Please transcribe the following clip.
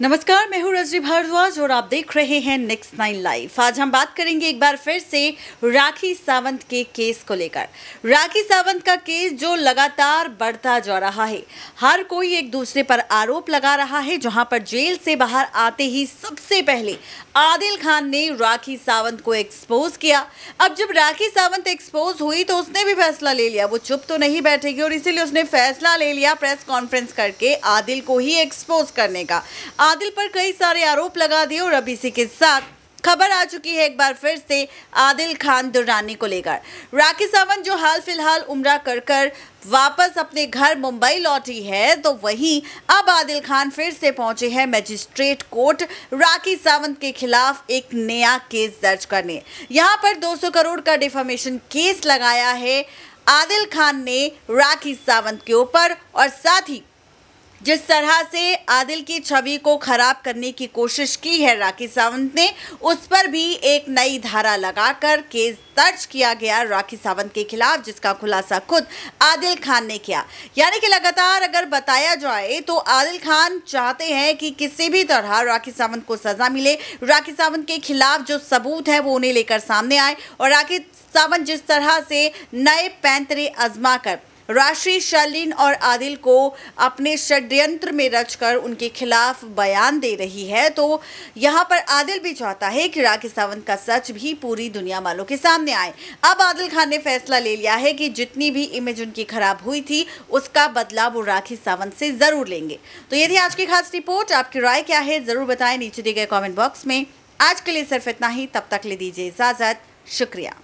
नमस्कार मैं हूं रजनी भारद्वाज और आप देख रहे हैं नेक्स्ट नाइन लाइव आज हम बात करेंगे एक बार फिर से राखी सावंत के केस को लेकर राखी सावंत का केस जो लगातार बढ़ता जा रहा है हर कोई एक दूसरे पर आरोप लगा रहा है जहां पर जेल से बाहर आते ही सबसे पहले आदिल खान ने राखी सावंत को एक्सपोज किया अब जब राखी सावंत एक्सपोज हुई तो उसने भी फैसला ले लिया वो चुप तो नहीं बैठेगी और इसीलिए उसने फैसला ले लिया प्रेस कॉन्फ्रेंस करके आदिल को ही एक्सपोज करने का आदिल पर कई सारे आरोप लगा दिए और अब इसी के साथ खबर आ चुकी है एक बार फिर से आदिल खान दुर्रानी को लेकर राखी सावंत जो हाल फिलहाल उम्र कर कर वापस अपने घर मुंबई लौटी है तो वहीं अब आदिल खान फिर से पहुंचे हैं मजिस्ट्रेट कोर्ट राखी सावंत के खिलाफ एक नया केस दर्ज करने यहां पर 200 करोड़ का डिफामेशन केस लगाया है आदिल खान ने राखी सावंत के ऊपर और साथ ही जिस तरह से आदिल की छवि को खराब करने की कोशिश की है राखी सावंत ने उस पर भी एक नई धारा लगाकर केस दर्ज किया गया राखी सावंत के खिलाफ जिसका खुलासा खुद आदिल खान ने किया यानी कि लगातार अगर बताया जाए तो आदिल खान चाहते हैं कि किसी भी तरह राखी सावंत को सजा मिले राखी सावंत के खिलाफ जो सबूत है वो उन्हें लेकर सामने आए और राखी सावंत जिस तरह से नए पैंतरे आजमा कर राशि शालीन और आदिल को अपने षड्यंत्र में रचकर उनके खिलाफ बयान दे रही है तो यहाँ पर आदिल भी चाहता है कि राखी सावंत का सच भी पूरी दुनिया वालों के सामने आए अब आदिल खान ने फैसला ले लिया है कि जितनी भी इमेज उनकी खराब हुई थी उसका बदलाव वो राखी सावंत से ज़रूर लेंगे तो ये थी आज की खास रिपोर्ट आपकी राय क्या है ज़रूर बताएं नीचे दिए गए कॉमेंट बॉक्स में आज के लिए सिर्फ इतना ही तब तक ले दीजिए इजाज़त शुक्रिया